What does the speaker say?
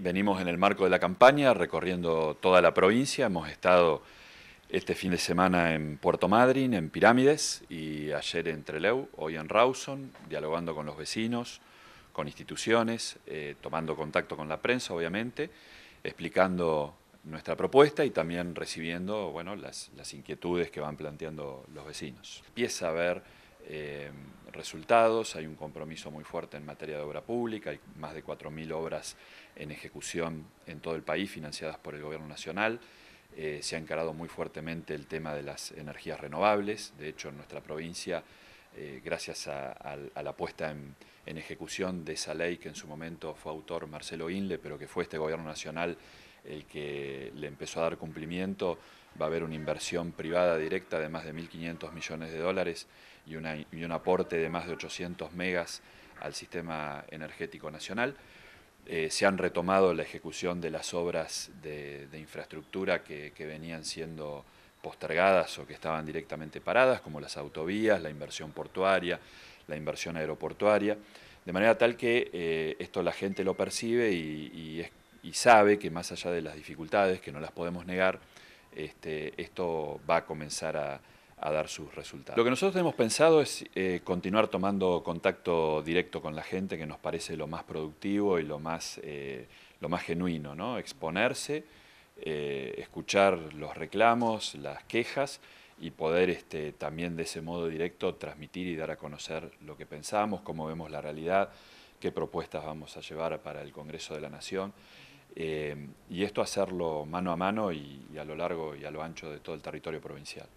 Venimos en el marco de la campaña recorriendo toda la provincia, hemos estado este fin de semana en Puerto Madryn, en Pirámides, y ayer en Treleu, hoy en Rawson, dialogando con los vecinos, con instituciones, eh, tomando contacto con la prensa, obviamente, explicando nuestra propuesta y también recibiendo bueno, las, las inquietudes que van planteando los vecinos. Empieza a eh, resultados, hay un compromiso muy fuerte en materia de obra pública, hay más de 4.000 obras en ejecución en todo el país financiadas por el Gobierno Nacional. Eh, se ha encarado muy fuertemente el tema de las energías renovables, de hecho en nuestra provincia, eh, gracias a, la puesta en, en ejecución de esa ley que en su momento fue autor Marcelo Inle, pero que fue este Gobierno Nacional el que le empezó a dar cumplimiento. Va a haber una inversión privada directa de más de 1.500 millones de dólares y, un aporte de más de 800 megas al sistema energético nacional. Eh, se han retomado la ejecución de las obras de, infraestructura que, venían siendo postergadas o que estaban directamente paradas, como las autovías, la inversión portuaria, la inversión aeroportuaria, de manera tal que eh, esto la gente lo percibe y, y es y sabe que más allá de las dificultades, que no las podemos negar, este, esto va a comenzar a, dar sus resultados. Lo que nosotros hemos pensado es eh, continuar tomando contacto directo con la gente, que nos parece lo más productivo y lo más, eh, genuino, ¿no? exponerse, eh, escuchar los reclamos, las quejas y poder este, también de ese modo directo transmitir y dar a conocer lo que pensamos, cómo vemos la realidad, qué propuestas vamos a llevar para el Congreso de la Nación. Eh, y esto hacerlo mano a mano y a lo largo y a lo ancho de todo el territorio provincial.